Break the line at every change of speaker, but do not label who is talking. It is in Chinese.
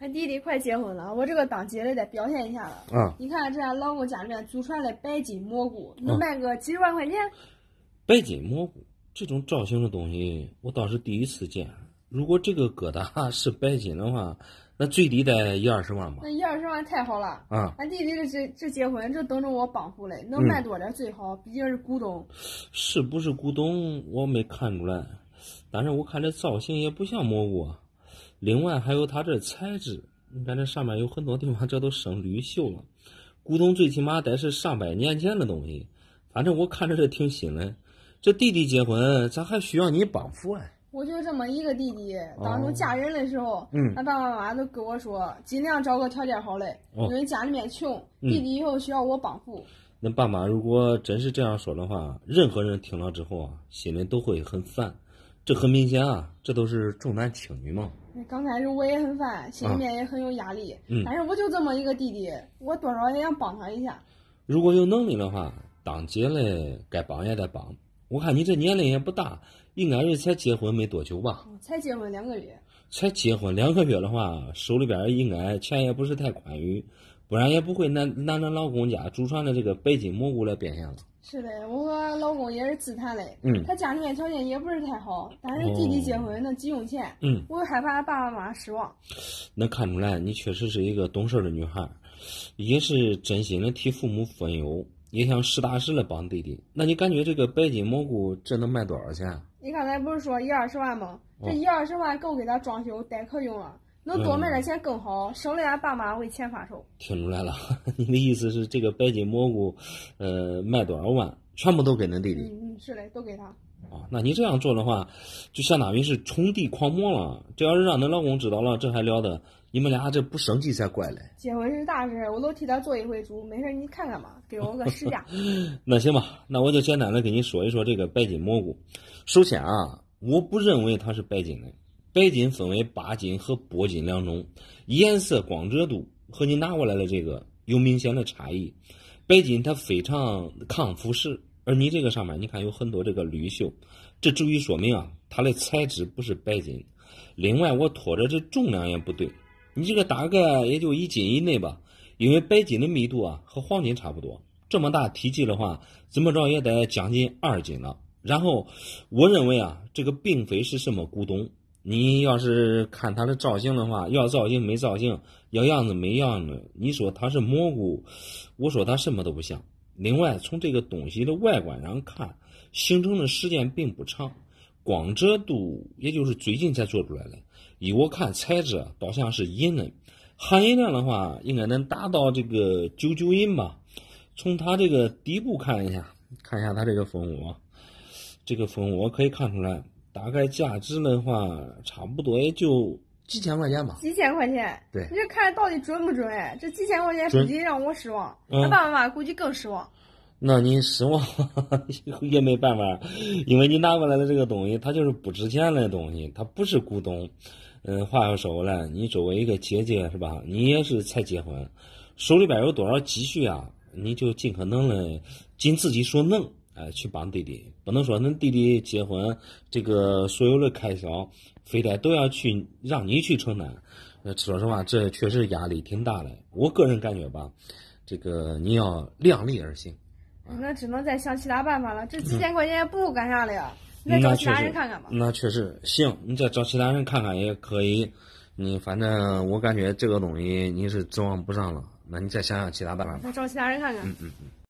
俺弟弟快结婚了，我这个当姐的得表现一下了。嗯，你看这家老公家里面祖传的白金蘑菇，能卖个几十万块钱。
白金蘑菇这种造型的东西，我倒是第一次见。如果这个疙瘩是白金的话，那最低得一二十万吧。
那一二十万太好了。啊，俺弟弟这这这结婚就等着我帮扶嘞，能卖多点最好，毕竟是古董。
是不是古董我没看出来，但是我看这造型也不像蘑菇。另外还有它这材质，你看这上面有很多地方，这都生绿锈了。古董最起码得是上百年前的东西，反正我看着这挺新的。这弟弟结婚，咋还需要你帮扶啊？
我就这么一个弟弟，当初嫁人的时候，嗯，俺爸妈妈都跟我说，尽量找个条件好的，因为家里面穷，弟弟以后需要我帮扶。
恁爸妈如果真是这样说的话，任何人听了之后啊，心里都会很烦。这很明显啊，这都是重男轻女嘛。
刚开始我也很烦，心里面也很有压力。嗯。但是我就这么一个弟弟，我多少也想帮他一下。
如果有能力的话，当姐的该帮也得帮。我看你这年龄也不大，应该是才结婚没多久吧？
才结婚两个月。
才结婚两个月的话，手里边应该钱也不是太宽裕，不然也不会拿拿恁老公家祖传的这个白金蘑菇来变现了。
是的，我和老公也是自谈的。嗯，他家里面条件也不是太好，但是弟弟结婚那急用钱，嗯，我害怕爸爸妈失望。
能看出来，你确实是一个懂事的女孩，也是真心的替父母分忧，也想实打实的帮弟弟。那你感觉这个白金蘑菇这能卖多少钱？
你刚才不是说一二十万吗？这一二十万够给他装修待客用了。能多卖点钱更好，省得俺爸妈为钱发愁。
听出来了，你的意思是这个白金蘑菇，呃，卖多少万，全部都给恁弟弟？
嗯是嘞，都给他。
啊，那你这样做的话，就相当于是宠弟狂魔了。这要是让恁老公知道了，这还了得？你们俩这不生气才怪嘞！
结婚是大事，我都替他做一回主。没事，你看看吧，给我个实价。
那行吧，那我就简单的跟你说一说这个白金蘑菇。首先啊，我不认为它是白金的。白金分为八金和铂金两种，颜色、光泽度和你拿过来的这个有明显的差异。白金它非常抗腐蚀，而你这个上面你看有很多这个绿锈，这足以说明啊，它的材质不是白金。另外，我拖着这重量也不对，你这个大概也就一斤以内吧，因为白金的密度啊和黄金差不多，这么大体积的话，怎么着也得将近二斤了。然后，我认为啊，这个并非是什么古董。你要是看它的造型的话，要造型没造型，要样子没样子。你说它是蘑菇，我说它什么都不像。另外，从这个东西的外观上看，形成的时间并不长，光泽度也就是最近才做出来的。依我看，材质倒像是银的，含银量的话应该能达到这个九九银吧。从它这个底部看一下，看一下它这个蜂窝，这个蜂窝可以看出来。大概价值的话，差不多也就几千块钱吧。几
千块钱，对你这看到底准不准？这几千块钱，估计让我失望，他爸爸妈妈估计更失望。
那你失望也没办法，因为你拿过来的这个东西，它就是不值钱的东西，它不是古董。嗯，话又说回来，你作为一个姐姐是吧？你也是才结婚，手里边有多少积蓄啊？你就尽可能的尽自己所能。哎，去帮弟弟，不能说恁弟弟结婚这个所有的开销，非得都要去让你去承担。呃，说实话，这确实压力挺大的。我个人感觉吧，这个你要量力而行。
那只能再想其他办法了。这几千块钱不够干啥的呀？那找其他人看看吧。
那确实行，你再找其他人看看也可以。你反正我感觉这个东西你是指望不上了。那你再想想其他办法。
那找其他人看看。嗯
嗯嗯。